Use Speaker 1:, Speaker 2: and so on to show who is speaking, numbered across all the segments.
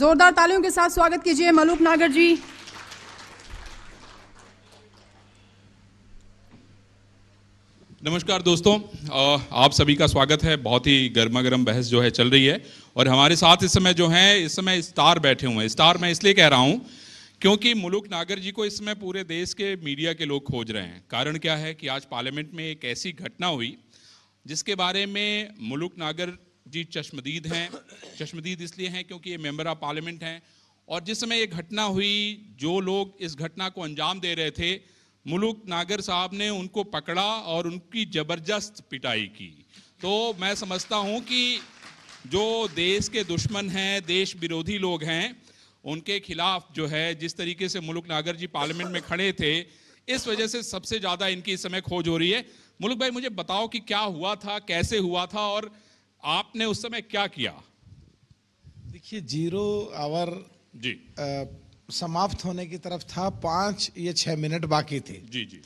Speaker 1: जोरदार तालियों के साथ स्वागत कीजिए मलूक नागर जी नमस्कार दोस्तों आप सभी का स्वागत है बहुत ही गर्मा गर्म बहस जो है चल रही है और हमारे साथ इस समय जो है इस समय स्टार बैठे हुए हैं स्टार मैं इसलिए कह रहा हूं क्योंकि मुलुक नागर जी को इस समय पूरे देश के मीडिया के लोग खोज रहे हैं कारण क्या है कि आज पार्लियामेंट में एक ऐसी घटना हुई जिसके बारे में मुलुक नागर जी चश्मदीद हैं चश्मदीद इसलिए हैं क्योंकि ये मेंबर ऑफ पार्लियामेंट हैं और जिस समय ये घटना हुई जो लोग इस घटना को अंजाम दे रहे थे मुलुक नागर साहब ने उनको पकड़ा और उनकी ज़बरदस्त पिटाई की तो मैं समझता हूँ कि जो देश के दुश्मन हैं देश विरोधी लोग हैं उनके खिलाफ जो है जिस तरीके से मुलुक नागर जी पार्लियामेंट में खड़े थे इस वजह से सबसे ज़्यादा इनकी इस समय खोज हो रही है मुलुक भाई मुझे बताओ कि क्या हुआ था कैसे हुआ था और आपने उस समय क्या किया
Speaker 2: देखिए जीरो आवर जी आ, समाप्त होने की तरफ था पांच या छह मिनट बाकी थे जी जी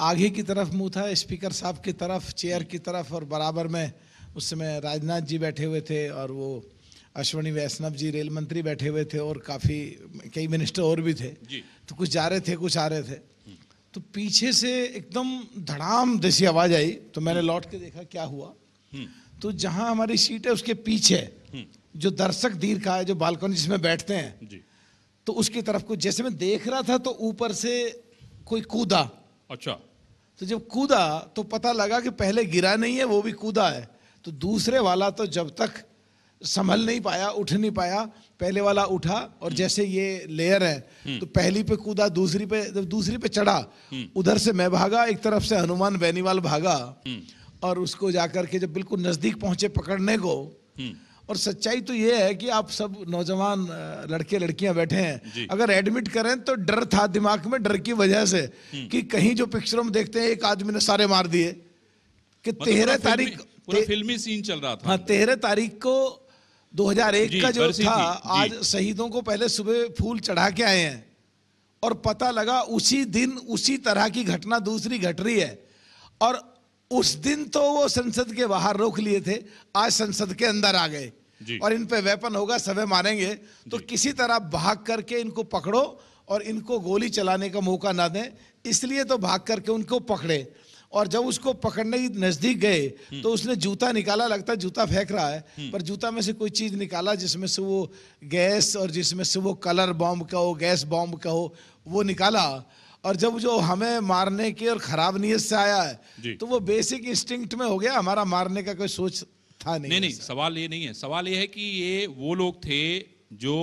Speaker 2: आगे की तरफ मुंह था स्पीकर साहब की तरफ चेयर की तरफ और बराबर में उस समय राजनाथ जी बैठे हुए थे और वो अश्वनी वैष्णव जी रेल मंत्री बैठे हुए थे और काफ़ी कई मिनिस्टर और भी थे जी। तो कुछ जा रहे थे कुछ आ रहे थे तो पीछे से एकदम धड़ाम जैसी आवाज़ आई तो मैंने हम्म। लौट के देखा क्या हुआ हम्म। तो जहां हमारी सीट है उसके पीछे हम्म। जो दर्शक दीर्घ का है जो बालकनी जिसमें बैठते हैं तो उसकी तरफ को जैसे मैं देख रहा था तो ऊपर से कोई कूदा अच्छा तो जब कूदा तो पता लगा कि पहले गिरा नहीं है वो भी कूदा है तो दूसरे वाला तो जब तक संभल नहीं पाया उठ नहीं पाया पहले वाला उठा और हम्म। जैसे ये लेयर है हम्म। तो पहली पे कूदा दूसरी पे जब दूसरी पे चढ़ा उधर से मैं भागा एक तरफ से हनुमान बेनीवाल भागा और उसको जाकर के जब बिल्कुल नज़दीक पहुंचे पकड़ने को हम्म। और सच्चाई तो ये है कि आप सब नौजवान लड़के लड़कियां बैठे हैं अगर एडमिट करें तो डर था दिमाग में डर की वजह से हम्म। कि कहीं जो पिक्चर हम देखते हैं एक आदमी ने सारे मार दिए कि मतलब तेरह तारीख ते,
Speaker 1: फिल्मी सीन चल रहा था हाँ तेरह
Speaker 2: तारीख को 2001 का जो था आज शहीदों को पहले सुबह फूल चढ़ा के आए हैं और पता लगा उसी दिन उसी तरह की घटना दूसरी घट रही है और उस दिन तो वो संसद के बाहर रोक लिए थे आज संसद के अंदर आ गए और इन पे वेपन होगा सभी मारेंगे तो किसी तरह भाग करके इनको पकड़ो और इनको गोली चलाने का मौका ना दें इसलिए तो भाग करके उनको पकड़े और जब उसको पकड़ने की नजदीक गए हम्म। तो उसने जूता निकाला लगता है जूता फेंक रहा है हम्म। पर जूता में से कोई चीज निकाला जिसमें से वो गैस और जिसमें से वो कलर बॉम्ब का हो गैस बॉम्ब का हो वो निकाला और जब जो हमें मारने की और खराब नीयत से आया है तो वो बेसिक इंस्टिंक्ट में हो गया हमारा मारने का कोई सोच था नहीं नहीं, नहीं
Speaker 1: सवाल ये नहीं है सवाल ये है कि ये वो लोग थे जो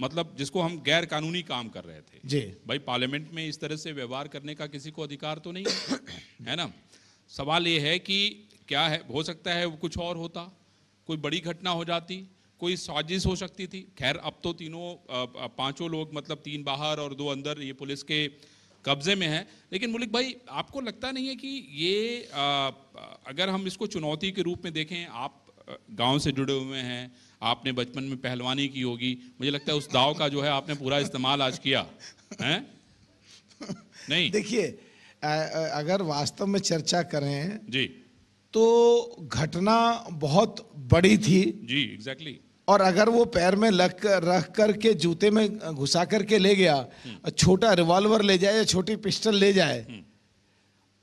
Speaker 1: मतलब जिसको हम गैर कानूनी काम कर रहे थे जी भाई पार्लियामेंट में इस तरह से व्यवहार करने का किसी को अधिकार तो नहीं है ना सवाल ये है कि क्या है हो सकता है कुछ और होता कोई बड़ी घटना हो जाती कोई साजिश हो सकती थी खैर अब तो तीनों पांचों लोग मतलब तीन बाहर और दो अंदर ये पुलिस के कब्जे में है लेकिन मुलिक भाई आपको लगता नहीं है कि ये आ, अगर हम इसको चुनौती के रूप में देखें आप गांव से जुड़े हुए हैं आपने बचपन में पहलवानी की होगी मुझे लगता है उस दाव का जो है आपने पूरा इस्तेमाल आज किया है
Speaker 2: नहीं देखिए अगर वास्तव में चर्चा करें जी तो घटना बहुत बड़ी थी जी एग्जैक्टली exactly. और अगर वो पैर में लग कर रख कर के जूते में घुसा करके ले गया छोटा रिवॉल्वर ले जाए या छोटी पिस्टल ले जाए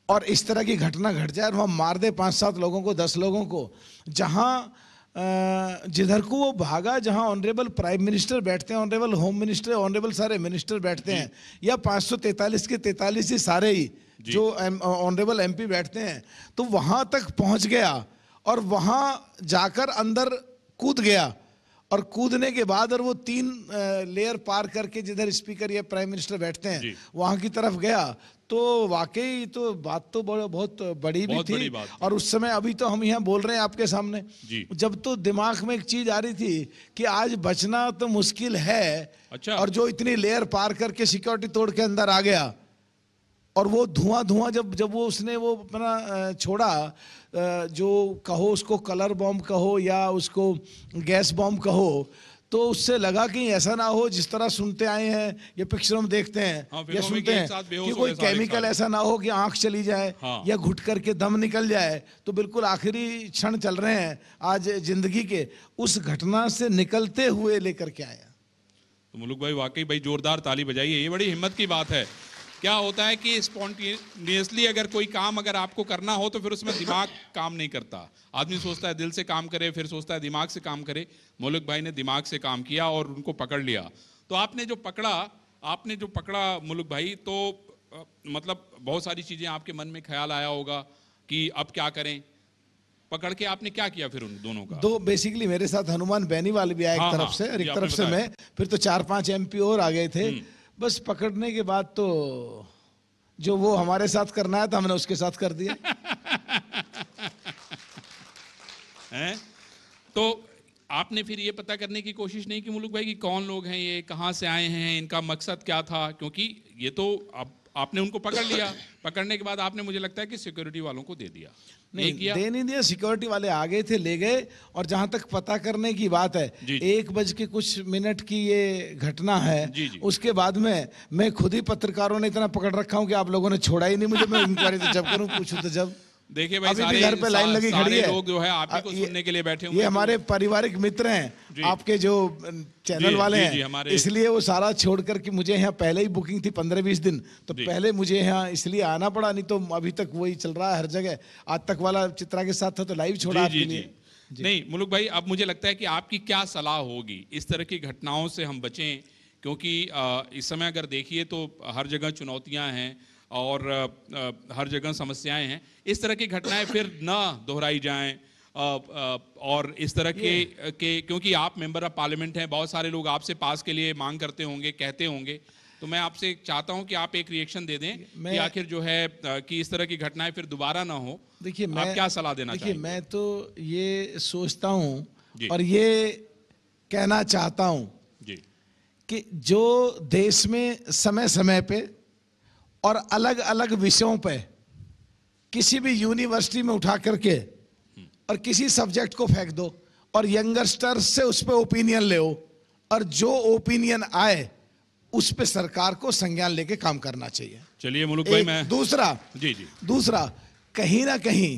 Speaker 2: और इस तरह की घटना घट जाए और वहाँ मार दे पाँच सात लोगों को दस लोगों को जहाँ जिधर को वो भागा जहाँ ऑनरेबल प्राइम मिनिस्टर बैठते हैं ऑनरेबल होम मिनिस्टर ऑनरेबल सारे मिनिस्टर बैठते हैं या पाँच सौ तैंतालीस के तैंतालीस ही सारे ही जो ऑनरेबल पी बैठते हैं तो वहाँ तक पहुँच गया और वहाँ जाकर अंदर कूद गया और कूदने के बाद और वो तीन लेयर पार करके जिधर स्पीकर या प्राइम मिनिस्टर बैठते हैं वहां की तरफ गया तो वाकई तो बात तो बहुत बड़ी बहुत भी थी बड़ी और उस समय अभी तो हम यहाँ बोल रहे हैं आपके सामने जब तो दिमाग में एक चीज आ रही थी कि आज बचना तो मुश्किल है अच्छा और जो इतनी लेयर पार करके सिक्योरिटी तोड़ के अंदर आ गया और वो धुआं धुआं जब जब वो उसने वो अपना छोड़ा जो कहो उसको कलर बॉम्ब कहो या उसको गैस बॉम्ब कहो तो उससे लगा कि ऐसा ना हो जिस तरह सुनते आए हैं या पिक्चर में देखते हैं हाँ, या सुनते हैं कि कोई केमिकल ऐसा ना हो कि आंख चली जाए हाँ। या घुट करके दम निकल जाए तो बिल्कुल आखिरी क्षण चल रहे हैं आज जिंदगी के उस घटना से निकलते हुए लेकर के आया
Speaker 1: तो मुलुक भाई वाकई भाई जोरदार ताली बजाइए ये बड़ी हिम्मत की बात है क्या होता है कि स्पॉन्टेनियसली अगर कोई काम अगर आपको करना हो तो फिर उसमें दिमाग काम नहीं करता आदमी सोचता है दिल से काम करे फिर सोचता है दिमाग से काम करे मौलिक भाई ने दिमाग से काम किया और उनको पकड़ लिया तो आपने जो पकड़ा आपने जो पकड़ा मुलुक भाई तो मतलब बहुत सारी चीज़ें आपके मन में ख्याल आया होगा कि अब क्या करें पकड़ के आपने क्या किया फिर उन दोनों
Speaker 2: का दो बेसिकली मेरे साथ हनुमान बेनीवाल भी आया एक हाँ, तरफ हाँ, से और एक तरफ से मैं फिर तो चार पांच एमपी और आ गए थे हम्म। बस पकड़ने के बाद तो जो वो हमारे साथ करना है तो हमने उसके साथ कर दिया
Speaker 1: है? तो आपने फिर ये पता करने की कोशिश नहीं की मुलुक भाई कि कौन लोग हैं ये कहाँ से आए हैं इनका मकसद क्या था क्योंकि ये तो आप आपने उनको पकड़ लिया पकड़ने के बाद आपने मुझे लगता है कि सिक्योरिटी वालों को दे दिया नहीं किया दे
Speaker 2: नहीं दिया सिक्योरिटी वाले आ गए थे ले गए और जहां तक पता करने की बात है जी जी। एक बज के कुछ मिनट की ये घटना है जी जी। उसके बाद में मैं खुद ही पत्रकारों ने इतना पकड़ रखा हूँ कि आप लोगों ने छोड़ा ही नहीं मुझे मैं इंक्वायरी तो जब करूँ पूछूँ तो जब
Speaker 1: देखिए भाई अभी सारे घर पे लाइन लगी खड़ी है लोग जो है आप ही को सुनने के लिए बैठे हुए ये हमारे
Speaker 2: पारिवारिक मित्र हैं आपके जो चैनल वाले हैं इसलिए वो सारा छोड़ कर कि मुझे यहाँ पहले ही बुकिंग थी पंद्रह बीस दिन तो पहले मुझे यहाँ इसलिए आना पड़ा नहीं तो अभी तक वही चल रहा है हर जगह आज तक वाला चित्रा के साथ था तो लाइव छोड़ा
Speaker 1: नहीं मुलुक भाई अब मुझे लगता है कि आपकी क्या सलाह होगी इस तरह की घटनाओं से हम बचें क्योंकि इस समय अगर देखिए तो हर जगह चुनौतियां हैं और हर जगह समस्याएं हैं इस तरह की घटनाएं फिर ना दोहराई जाएं और इस तरह के, के क्योंकि आप मेंबर ऑफ पार्लियामेंट हैं बहुत सारे लोग आपसे पास के लिए मांग करते होंगे कहते होंगे तो मैं आपसे चाहता हूं कि आप एक रिएक्शन दे दें कि आखिर जो है कि इस तरह की घटनाएं फिर दोबारा ना हो देखिए मैं क्या सलाह देना देखिए
Speaker 2: मैं तो ये सोचता हूं और ये कहना चाहता हूं जी कि जो देश में समय समय पर और अलग अलग विषयों पे किसी भी यूनिवर्सिटी में उठा करके और किसी सब्जेक्ट को फेंक दो और यंगस्टर से उस पर ओपिनियन ले और जो ओपिनियन आए उस पर सरकार को संज्ञान लेके काम करना चाहिए चलिए मुलुक भाई मैं दूसरा जी जी दूसरा कहीं ना कहीं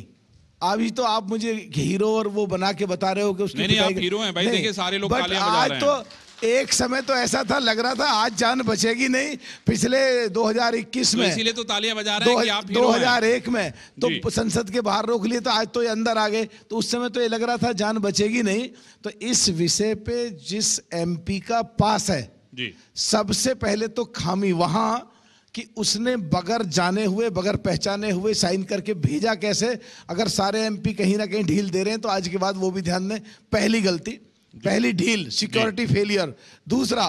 Speaker 2: अभी तो आप मुझे हीरो और वो बना के बता रहे हो कि उसके नहीं, नहीं, आप हीरो हैं भाई देखिए सारे लोग आज तो एक समय तो ऐसा था लग रहा था आज जान बचेगी नहीं पिछले 2021 तो में इसीलिए
Speaker 1: तो तालियां बजा रहे हैं कि आप
Speaker 2: एक में तो संसद के बाहर रोक लिए तो आज तो ये अंदर आ गए तो उस समय तो ये लग रहा था जान बचेगी नहीं तो इस विषय पे जिस एमपी का पास है सबसे पहले तो खामी वहां कि उसने बगैर जाने हुए बगैर पहचाने हुए साइन करके भेजा कैसे अगर सारे एमपी कहीं ना कहीं ढील दे रहे हैं तो आज के बाद वो भी ध्यान दें पहली गलती पहली ढील सिक्योरिटी फेलियर दूसरा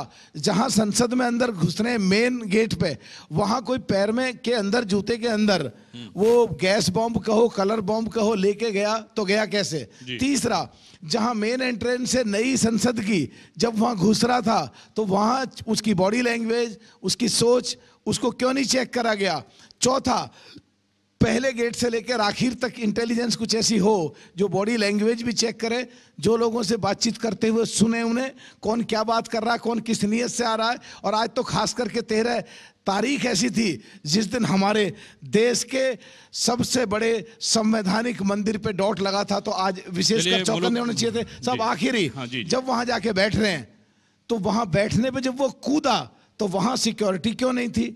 Speaker 2: जहां संसद में अंदर घुसने मेन गेट पे वहां कोई पैर में के अंदर जूते के अंदर हम्म। वो गैस बॉम्ब कहो कलर बॉम्ब कहो लेके गया तो गया कैसे तीसरा जहां मेन एंट्रेंस से नई संसद की जब वहां घुस रहा था तो वहां उसकी बॉडी लैंग्वेज उसकी सोच उसको क्यों नहीं चेक करा गया चौथा पहले गेट से लेकर आखिर तक इंटेलिजेंस कुछ ऐसी हो जो बॉडी लैंग्वेज भी चेक करे जो लोगों से बातचीत करते हुए सुने उन्हें कौन क्या बात कर रहा है कौन किस नीयत से आ रहा है और आज तो खास करके तेरह तारीख ऐसी थी जिस दिन हमारे देश के सबसे बड़े संवैधानिक मंदिर पे डॉट लगा था तो आज विशेषकर चौकन्ने होने चाहिए थे सब आखिरी हाँ जब वहां जाके बैठ रहे हैं तो वहां बैठने पे जब वो कूदा तो वहां सिक्योरिटी क्यों नहीं थी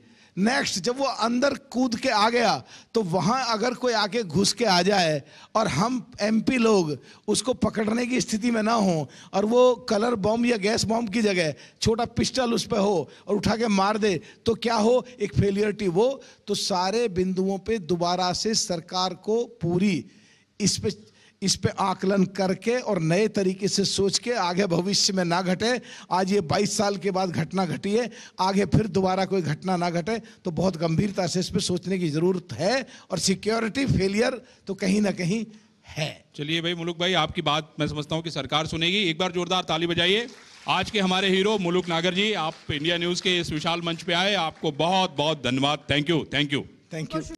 Speaker 2: नेक्स्ट जब वो अंदर कूद के आ गया तो वहाँ अगर कोई आके घुस के आ जाए और हम एमपी लोग उसको पकड़ने की स्थिति में ना हो और वो कलर बॉम्ब या गैस बॉम्ब की जगह छोटा पिस्टल उस पर हो और उठा के मार दे तो क्या हो एक फेलियरिटी वो तो सारे बिंदुओं पे दोबारा से सरकार को पूरी इस पर इस पे आकलन करके और नए तरीके से सोच के आगे भविष्य में ना घटे आज ये 22 साल के बाद घटना घटी है आगे फिर दोबारा कोई घटना ना घटे तो बहुत गंभीरता से इस पर सोचने की ज़रूरत है और सिक्योरिटी फेलियर तो कहीं ना कहीं
Speaker 1: है चलिए भाई मुलुक भाई आपकी बात मैं समझता हूँ कि सरकार सुनेगी एक बार जोरदार ताली बजाइए आज के हमारे हीरो मुलुक नागर जी आप इंडिया न्यूज़ के इस विशाल मंच पे आए आपको बहुत बहुत धन्यवाद thank you thank you
Speaker 2: thank you